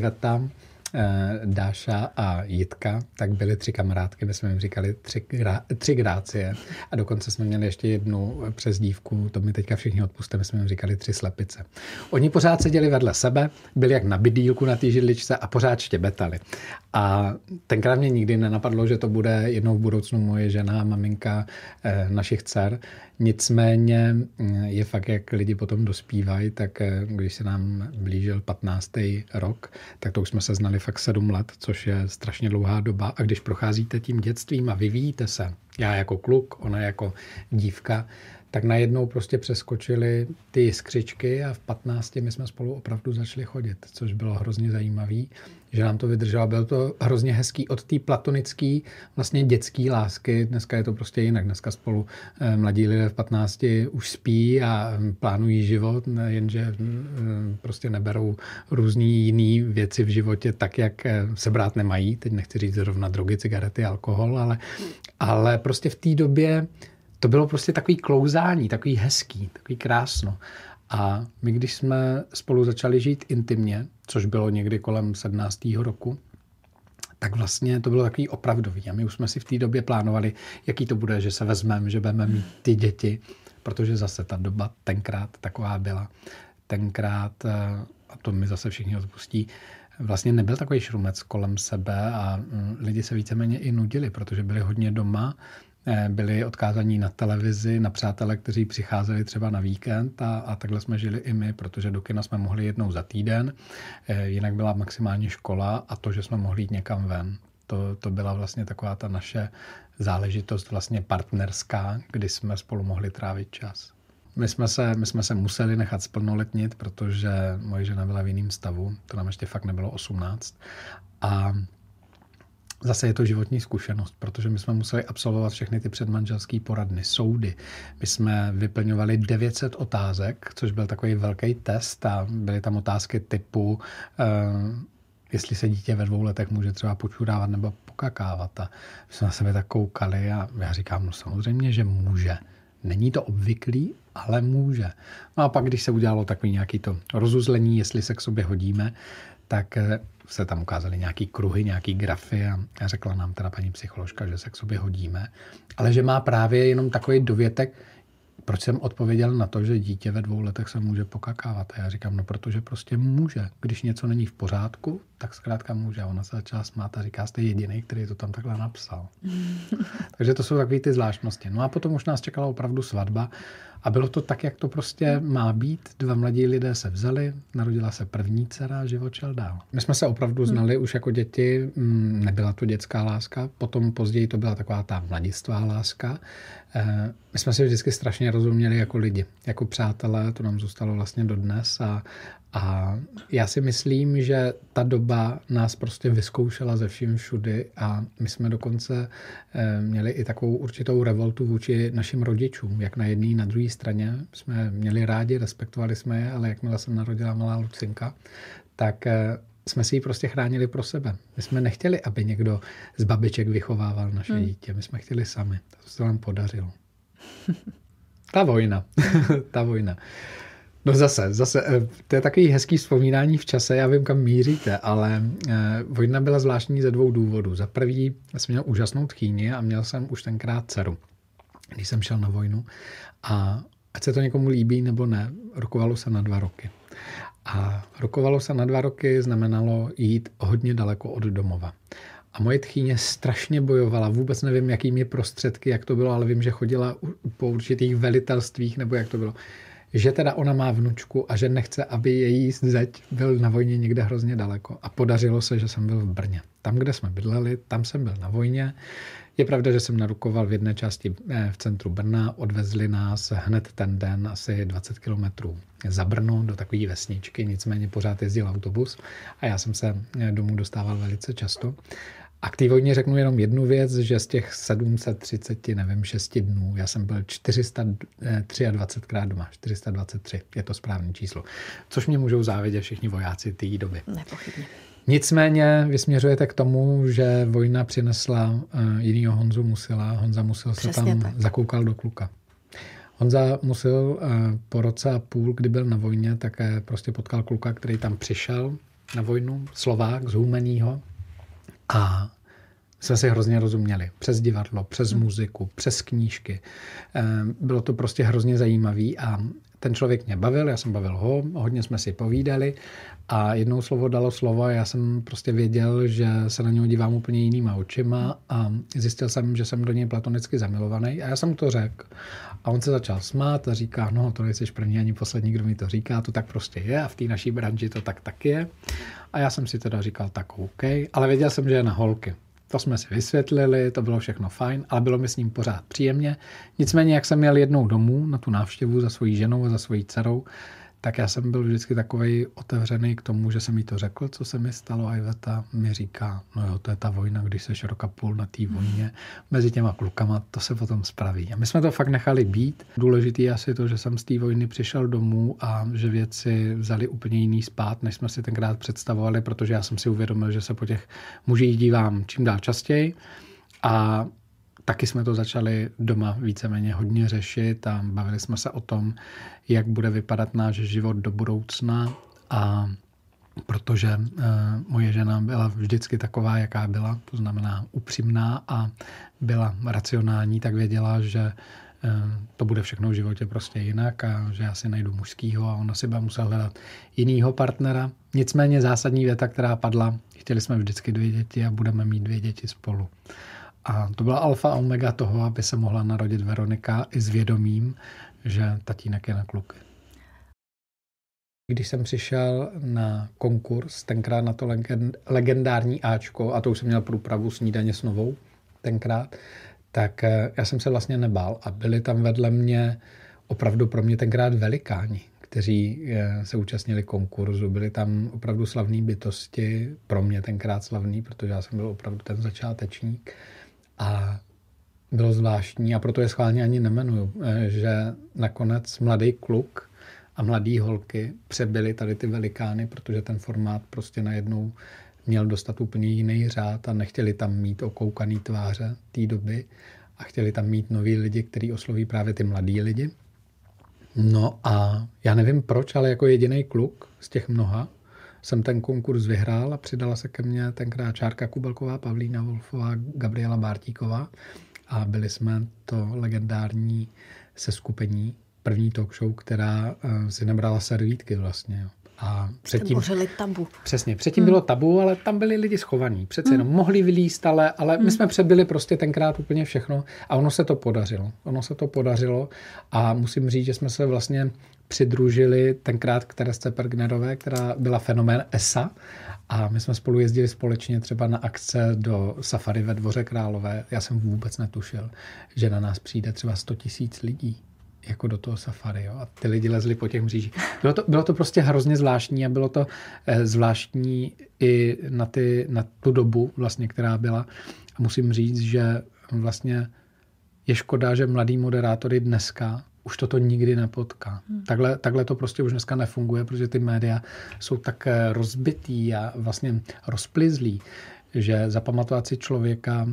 ගත්තාම Eh, Dáša a Jitka, tak byly tři kamarádky, my jsme jim říkali tři, grá, tři grácie a dokonce jsme měli ještě jednu přes dívku, to mi teďka všichni odpustíme, my jsme jim říkali tři slepice. Oni pořád seděli vedle sebe, byli jak na bydílku na té židličce a pořád štěbetali. A tenkrát mě nikdy nenapadlo, že to bude jednou v budoucnu moje žena, maminka eh, našich dcer. Nicméně mm, je fakt, jak lidi potom dospívají, tak eh, když se nám blížil 15. rok, tak to už jsme se znali dohromady fakt sedm let, což je strašně dlouhá doba. A když procházíte tím dětstvím a vyvíjíte se, já jako kluk, ona jako dívka, tak najednou prostě přeskočili ty skřičky a v 15 my jsme spolu opravdu začali chodit, což bylo hrozně zajímavé, že nám to vydrželo. Bylo to hrozně hezký od té platonické vlastně dětské lásky. Dneska je to prostě jinak. Dneska spolu eh, mladí lidé v 15 už spí a hm, plánují život, jenže hm, hm, prostě neberou různé jiné věci v životě tak, jak eh, se brát nemají. Teď nechci říct zrovna drogy, cigarety, alkohol, ale, ale prostě v té době to bylo prostě takový klouzání, takový hezký, takový krásno. A my, když jsme spolu začali žít intimně, což bylo někdy kolem 17. roku, tak vlastně to bylo takový opravdový. A my už jsme si v té době plánovali, jaký to bude, že se vezmeme, že budeme mít ty děti, protože zase ta doba tenkrát taková byla. Tenkrát, eh, a to mi zase všichni odpustí, vlastně nebyl takový šrumec kolem sebe a mm, lidi se víceméně i nudili, protože byli hodně doma Eh, byli odkázaní na televizi, na přátele, kteří přicházeli třeba na víkend a, a takhle jsme žili i my, protože do kina jsme mohli jednou za týden, eh, jinak byla maximálně škola a to, že jsme mohli jít někam ven. To, to byla vlastně taková ta naše záležitost vlastně partnerská, kdy jsme spolu mohli trávit čas. My jsme, se, my jsme se museli nechat splnoletnit, protože moje žena byla v jiném stavu, to nám ještě fakt nebylo 18. A Zase je to životní zkušenost, protože my jsme museli absolvovat všechny ty předmanželské poradny, soudy. My jsme vyplňovali 900 otázek, což byl takový velký test a byly tam otázky typu, eh, jestli se dítě ve dvou letech může třeba počurávat nebo pokakávat. A my jsme na sebe tak koukali a já říkám, no samozřejmě, že může. Není to obvyklý, ale může. No a pak, když se udělalo takový nějaký to rozuzlení, jestli se k sobě hodíme, tak eh, se tam ukázaly nějaký kruhy, nějaký grafy a řekla nám teda paní psycholožka, že se k sobě hodíme, ale že má právě jenom takový dovětek, proč jsem odpověděl na to, že dítě ve dvou letech se může pokakávat. A já říkám, no protože prostě může. Když něco není v pořádku, tak zkrátka může. Ona se začala smát a říká, jste jediný, který to tam takhle napsal. Takže to jsou takové ty zvláštnosti. No a potom už nás čekala opravdu svatba a bylo to tak, jak to prostě má být. Dva mladí lidé se vzali, narodila se první dcera, život šel dál. My jsme se opravdu hmm. znali hmm. už jako děti, mm, nebyla to dětská láska, potom později to byla taková ta mladistvá láska. Eh, my jsme si vždycky strašně rozuměli jako lidi, jako přátelé, to nám zůstalo vlastně dodnes a, a já si myslím, že ta doba nás prostě vyzkoušela ze vším všudy a my jsme dokonce eh, měli i takovou určitou revoltu vůči našim rodičům, jak na jedné, na druhé straně. Jsme měli rádi, respektovali jsme je, ale jakmile se narodila malá Lucinka, tak eh, jsme si ji prostě chránili pro sebe. My jsme nechtěli, aby někdo z babiček vychovával naše hmm. dítě. My jsme chtěli sami. To se nám podařilo. ta vojna. ta vojna. No zase, zase, eh, to je takový hezký vzpomínání v čase, já vím, kam míříte, ale eh, vojna byla zvláštní ze dvou důvodů. Za prvý jsem měl úžasnou tchýni a měl jsem už tenkrát dceru, když jsem šel na vojnu a ať se to někomu líbí nebo ne, rokovalo se na dva roky. A rokovalo se na dva roky znamenalo jít hodně daleko od domova. A moje tchýně strašně bojovala, vůbec nevím, jakými prostředky, jak to bylo, ale vím, že chodila po určitých velitelstvích, nebo jak to bylo že teda ona má vnučku a že nechce, aby její zeď byl na vojně někde hrozně daleko. A podařilo se, že jsem byl v Brně. Tam, kde jsme bydleli, tam jsem byl na vojně. Je pravda, že jsem narukoval v jedné části eh, v centru Brna, odvezli nás hned ten den asi 20 kilometrů za Brno do takové vesničky, nicméně pořád jezdil autobus a já jsem se eh, domů dostával velice často. A k té vojně řeknu jenom jednu věc, že z těch 730, nevím, 6 dnů, já jsem byl 423 eh, krát doma, 423, je to správné číslo. Což mě můžou závidět všichni vojáci té doby. Nepochybně. Nicméně vysměřujete k tomu, že vojna přinesla eh, jinýho Honzu Musila. Honza Musil Přesně se tam tak. zakoukal do kluka. Honza Musil eh, po roce a půl, kdy byl na vojně, také prostě potkal kluka, který tam přišel na vojnu, Slovák z Humeního, a jsme si hrozně rozuměli. Přes divadlo, přes muziku, přes knížky. Ehm, bylo to prostě hrozně zajímavé a ten člověk mě bavil, já jsem bavil ho, hodně jsme si povídali a jednou slovo dalo slovo a já jsem prostě věděl, že se na něho dívám úplně jinýma očima a zjistil jsem, že jsem do něj platonicky zamilovaný a já jsem to řekl. A on se začal smát a říká, no to nejsi první ani poslední, kdo mi to říká, to tak prostě je a v té naší branži to tak tak je. A já jsem si teda říkal tak OK, ale věděl jsem, že je na holky to jsme si vysvětlili, to bylo všechno fajn, ale bylo mi s ním pořád příjemně. Nicméně, jak jsem měl jednou domů na tu návštěvu za svojí ženou a za svojí dcerou, tak já jsem byl vždycky takový otevřený k tomu, že jsem jí to řekl, co se mi stalo a Iveta mi říká, no jo, to je ta vojna, když seš roka půl na té mhm. vojně mezi těma klukama, to se potom spraví. A my jsme to fakt nechali být. Důležitý je asi to, že jsem z té vojny přišel domů a že věci vzali úplně jiný spát, než jsme si tenkrát představovali, protože já jsem si uvědomil, že se po těch mužích dívám čím dál častěji a taky jsme to začali doma víceméně hodně řešit a bavili jsme se o tom, jak bude vypadat náš život do budoucna a protože eh, moje žena byla vždycky taková, jaká byla, to znamená upřímná a byla racionální, tak věděla, že eh, to bude všechno v životě prostě jinak a že já si najdu mužskýho a ona si bude musela hledat jinýho partnera. Nicméně zásadní věta, která padla, chtěli jsme vždycky dvě děti a budeme mít dvě děti spolu. A to byla alfa a omega toho, aby se mohla narodit Veronika i s vědomím, že tatínek je na kluky. Když jsem přišel na konkurs, tenkrát na to legendární Ačko, a to už jsem měl průpravu snídaně s novou tenkrát, tak eh, já jsem se vlastně nebál a byli tam vedle mě opravdu pro mě tenkrát velikáni, kteří eh, se účastnili konkurzu. Byli tam opravdu slavné bytosti, pro mě tenkrát slavný, protože já jsem byl opravdu ten začátečník. A bylo zvláštní a proto je schválně ani nemenuju, eh, že nakonec mladý kluk a mladý holky přebyli tady ty velikány, protože ten formát prostě najednou měl dostat úplně jiný řád a nechtěli tam mít okoukaný tváře té doby a chtěli tam mít nový lidi, který osloví právě ty mladí lidi. No a já nevím proč, ale jako jediný kluk z těch mnoha jsem ten konkurs vyhrál a přidala se ke mně tenkrát Čárka Kubelková, Pavlína Wolfová, Gabriela Bártíková a byli jsme to legendární seskupení, první talk show, která eh, si nebrala servítky vlastně. Jo. A předtím, tabu. Přesně, předtím hmm. bylo tabu, ale tam byli lidi schovaní. Přece jenom hmm. mohli vylíst, ale, ale hmm. my jsme přebyli prostě tenkrát úplně všechno a ono se to podařilo. Ono se to podařilo a musím říct, že jsme se vlastně přidružili tenkrát k Terese Pergnerové, která byla fenomén ESA a my jsme spolu jezdili společně třeba na akce do safari ve Dvoře Králové. Já jsem vůbec netušil, že na nás přijde třeba 100 tisíc lidí jako do toho safari jo? a ty lidi lezli po těch mřížích. Bylo to, bylo to prostě hrozně zvláštní a bylo to eh, zvláštní i na, ty, na tu dobu, vlastně, která byla. A musím říct, že vlastně je škoda, že mladý moderátory dneska už toto nikdy nepotká. Hmm. Takhle, takhle to prostě už dneska nefunguje, protože ty média jsou tak eh, rozbitý a vlastně rozplizlý, že zapamatovat si člověka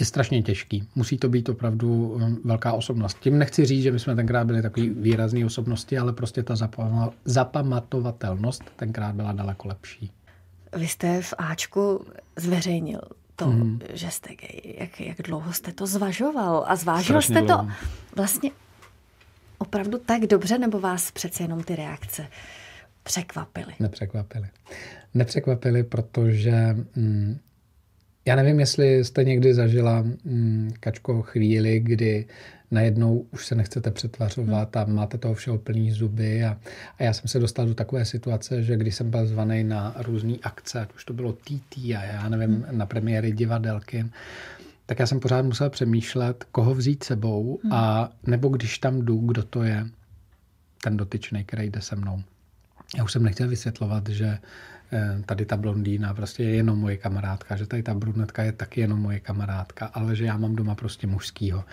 je strašně těžký. Musí to být opravdu um, velká osobnost. Tím nechci říct, že my jsme tenkrát byli takový výrazný osobnosti, ale prostě ta zapamatovatelnost tenkrát byla daleko lepší. Vy jste v Ačku zveřejnil to, mm. že jste gay. Jak, jak dlouho jste to zvažoval? A zvážil Strašně jste dlouho. to vlastně opravdu tak dobře, nebo vás přece jenom ty reakce překvapily? Nepřekvapily. Nepřekvapily, protože... Mm, já nevím, jestli jste někdy zažila, mm, Kačko, chvíli, kdy najednou už se nechcete přetvařovat a máte toho všeho plný zuby. A, a já jsem se dostal do takové situace, že když jsem byl zvaný na různé akce, ať už to bylo TT a já nevím, hmm. na premiéry divadelky, tak já jsem pořád musel přemýšlet, koho vzít sebou hmm. a nebo když tam jdu, kdo to je ten dotyčný, který jde se mnou já už jsem nechtěl vysvětlovat, že eh, tady ta blondýna prostě je jenom moje kamarádka, že tady ta brunetka je taky jenom moje kamarádka, ale že já mám doma prostě mužskýho.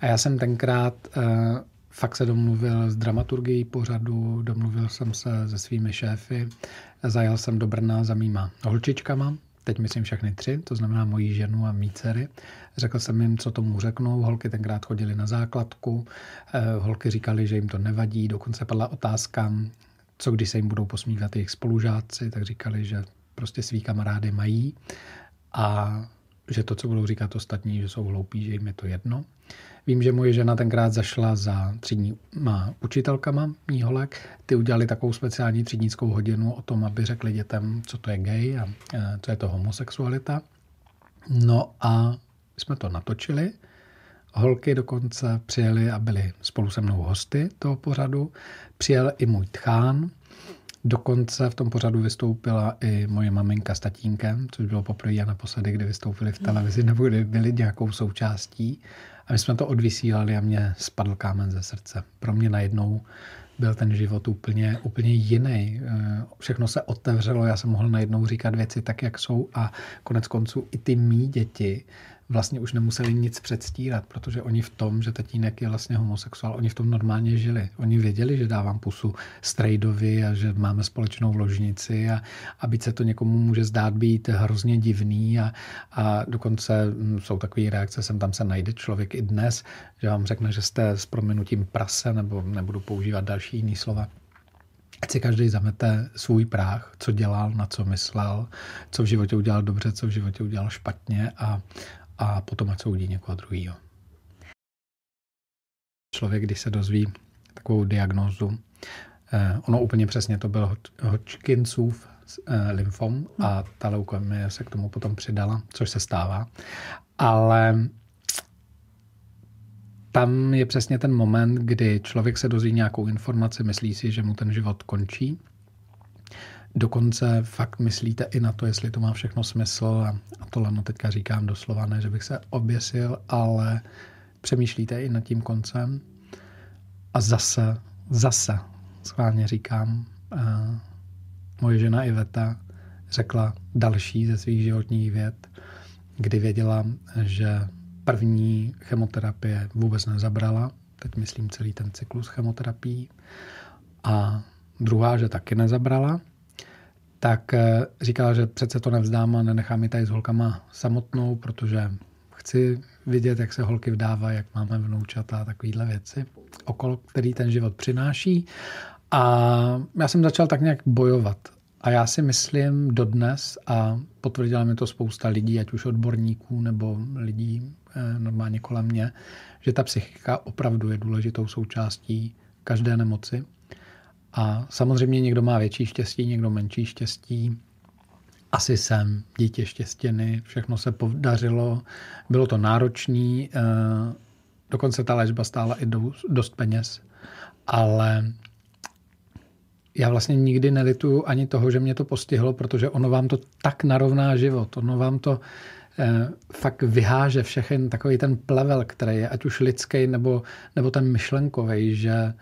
A já jsem tenkrát eh, fakt se domluvil s dramaturgií pořadu, domluvil jsem se se svými šéfy, zajel jsem do Brna za mýma holčičkama, teď myslím všechny tři, to znamená moji ženu a mý dcery. Řekl jsem jim, co tomu řeknou, holky tenkrát chodily na základku, eh, holky říkali, že jim to nevadí, dokonce padla otázka, co když se jim budou posmívat jejich spolužáci, tak říkali, že prostě svý kamarády mají a že to, co budou říkat ostatní, že jsou hloupí, že jim je to jedno. Vím, že moje žena tenkrát zašla za třídníma učitelkama Míholek. Ty udělali takovou speciální třídnickou hodinu o tom, aby řekli dětem, co to je gay a eh, co je to homosexualita. No a jsme to natočili Holky dokonce přijeli a byly spolu se mnou hosty toho pořadu. Přijel i můj tchán, Dokonce v tom pořadu vystoupila i moje maminka s tatínkem, což bylo poprvé a naposledy, kdy vystoupili v televizi nebo kdy byli nějakou součástí. A my jsme to odvysílali a mě spadl kámen ze srdce. Pro mě najednou byl ten život úplně, úplně jiný. Eh, všechno se otevřelo, já jsem mohl najednou říkat věci tak, jak jsou a konec konců i ty mý děti vlastně už nemuseli nic předstírat, protože oni v tom, že tatínek je vlastně homosexuál, oni v tom normálně žili. Oni věděli, že dávám pusu strejdovi a že máme společnou vložnici. a, a byť se to někomu může zdát být hrozně divný a, a dokonce hm, jsou takové reakce, sem tam se najde člověk i dnes, že vám řekne, že jste s prominutím prase nebo nebudu používat další jiný slova, Ať si každý zamete svůj práh, co dělal, na co myslel, co v životě udělal dobře, co v životě udělal špatně a, a potom ať soudí někoho druhého. Člověk, když se dozví takovou diagnózu, eh, ono úplně přesně to byl Hodgkinsův eh, lymfom a ta leukemie se k tomu potom přidala, což se stává. Ale tam je přesně ten moment, kdy člověk se dozví nějakou informaci, myslí si, že mu ten život končí Dokonce fakt myslíte i na to, jestli to má všechno smysl. A to no teďka říkám doslova, ne, že bych se oběsil, ale přemýšlíte i nad tím koncem. A zase, zase, schválně říkám, uh, moje žena Iveta řekla další ze svých životních věd, kdy věděla, že první chemoterapie vůbec nezabrala, teď myslím celý ten cyklus chemoterapií, a druhá, že taky nezabrala, tak eh, říkala, že přece to nevzdám a nenechám ji tady s holkama samotnou, protože chci vidět, jak se holky vdávají, jak máme vnoučata a takovéhle věci, okolo který ten život přináší. A já jsem začal tak nějak bojovat. A já si myslím dodnes, a potvrdila mi to spousta lidí, ať už odborníků nebo lidí eh, normálně kolem mě, že ta psychika opravdu je důležitou součástí každé nemoci a samozřejmě někdo má větší štěstí, někdo menší štěstí. Asi jsem dítě štěstěny, všechno se podařilo, bylo to náročné, eh, dokonce ta léčba stála i dost peněz, ale já vlastně nikdy nelituju ani toho, že mě to postihlo, protože ono vám to tak narovná život, ono vám to eh, fakt vyháže všechny takový ten plevel, který je ať už lidský nebo, nebo ten myšlenkový, že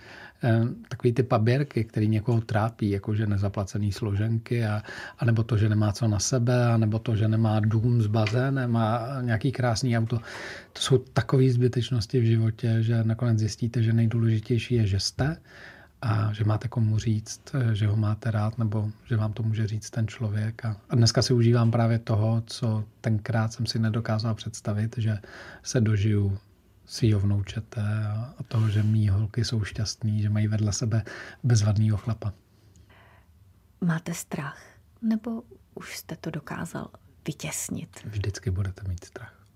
Eh, takový ty paběrky, který někoho trápí, jakože nezaplacený složenky, a, nebo to, že nemá co na sebe, a nebo to, že nemá dům s bazénem a nějaký krásný auto. To jsou takové zbytečnosti v životě, že nakonec zjistíte, že nejdůležitější je, že jste a že máte komu říct, eh, že ho máte rád, nebo že vám to může říct ten člověk. A dneska si užívám právě toho, co tenkrát jsem si nedokázal představit, že se dožiju si vnoučete a, a toho, že mý holky jsou šťastný, že mají vedle sebe bezvadného chlapa. Máte strach? Nebo už jste to dokázal vytěsnit? Vždycky budete mít strach.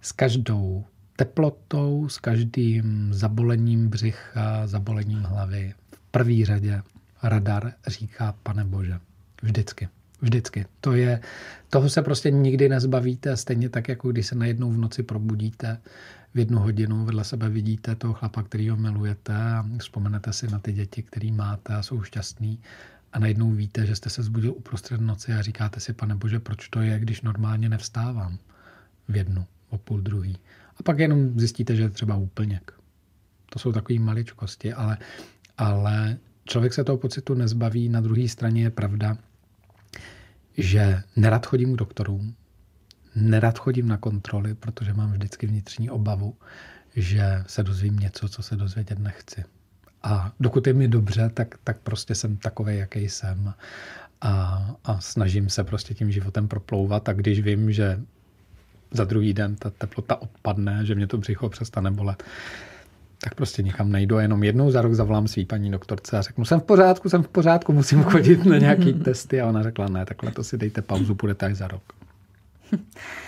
S každou teplotou, s každým zabolením břicha, zabolením hlavy. V první řadě radar říká, pane Bože, vždycky. Vždycky. To je, toho se prostě nikdy nezbavíte, stejně tak, jako když se najednou v noci probudíte, v jednu hodinu vedle sebe vidíte toho chlapa, který ho milujete a vzpomenete si na ty děti, který máte a jsou šťastný a najednou víte, že jste se zbudil uprostřed noci a říkáte si, pane bože, proč to je, když normálně nevstávám v jednu, o půl druhý. A pak jenom zjistíte, že je třeba úplněk. To jsou takové maličkosti, ale, ale člověk se toho pocitu nezbaví. Na druhé straně je pravda, že nerad chodím k doktorům, nerad chodím na kontroly, protože mám vždycky vnitřní obavu, že se dozvím něco, co se dozvědět nechci. A dokud je mi dobře, tak, tak prostě jsem takový, jaký jsem. A, a snažím se prostě tím životem proplouvat. A když vím, že za druhý den ta teplota odpadne, že mě to břicho přestane bolet, tak prostě někam najdu a jenom jednou za rok zavolám svý paní doktorce a řeknu, jsem v pořádku, jsem v pořádku, musím chodit na nějaký testy a ona řekla, ne, takhle to si dejte pauzu, půjdete až za rok.